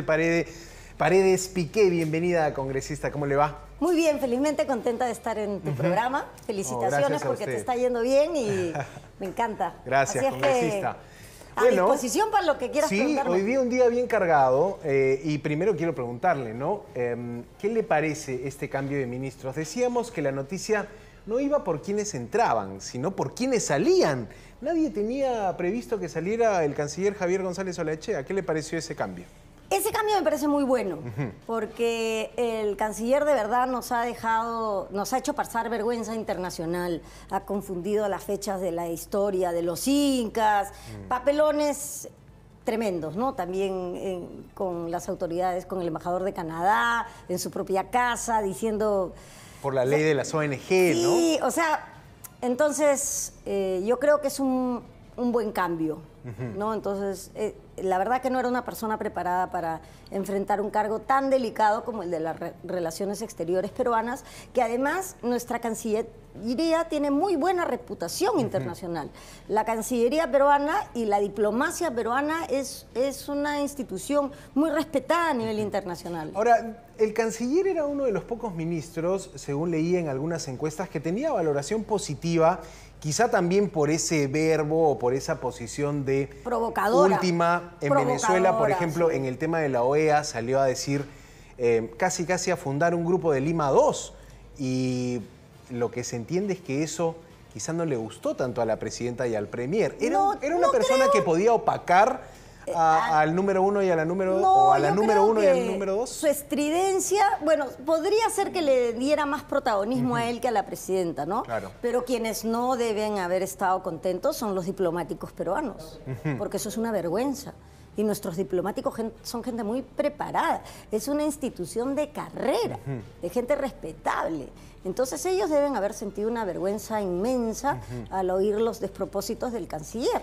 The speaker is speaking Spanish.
Marcel Paredes Piqué, bienvenida congresista, ¿cómo le va? Muy bien, felizmente contenta de estar en tu programa. Oh, Felicitaciones porque te está yendo bien y me encanta. Gracias, congresista. a disposición para lo que quieras sí, hoy un día bien cargado eh, y primero quiero preguntarle, ¿no? Em, ¿Qué le parece este cambio de ministros? Decíamos que la noticia no iba por quienes entraban, sino por quienes salían. Nadie tenía previsto que saliera el canciller Javier González ¿A ¿Qué le pareció ese cambio? Ese cambio me parece muy bueno, porque el canciller de verdad nos ha dejado, nos ha hecho pasar vergüenza internacional, ha confundido las fechas de la historia de los incas, mm. papelones tremendos, ¿no? También eh, con las autoridades, con el embajador de Canadá, en su propia casa, diciendo... Por la ley de las ONG, ¿no? Sí, o sea, entonces eh, yo creo que es un, buen cambio, ¿no? Entonces... Eh, la verdad que no era una persona preparada para enfrentar un cargo tan delicado como el de las relaciones exteriores peruanas, que además nuestra Cancillería tiene muy buena reputación internacional. La Cancillería peruana y la diplomacia peruana es, es una institución muy respetada a nivel internacional. Ahora, el canciller era uno de los pocos ministros, según leí en algunas encuestas, que tenía valoración positiva quizá también por ese verbo o por esa posición de última en Venezuela, por ejemplo, en el tema de la OEA salió a decir eh, casi casi a fundar un grupo de Lima 2 y lo que se entiende es que eso quizá no le gustó tanto a la presidenta y al premier. Era, una persona que podía opacar eh, ah. al número uno y a la número no, o a la número uno y al número dos? Su estridencia, bueno, podría ser que le diera más protagonismo a él que a la presidenta, ¿no? Claro. Pero quienes no deben haber estado contentos son los diplomáticos peruanos, porque eso es una vergüenza. Y nuestros diplomáticos son gente muy preparada. Es una institución de carrera, de gente respetable. Entonces ellos deben haber sentido una vergüenza inmensa al oír los despropósitos del canciller.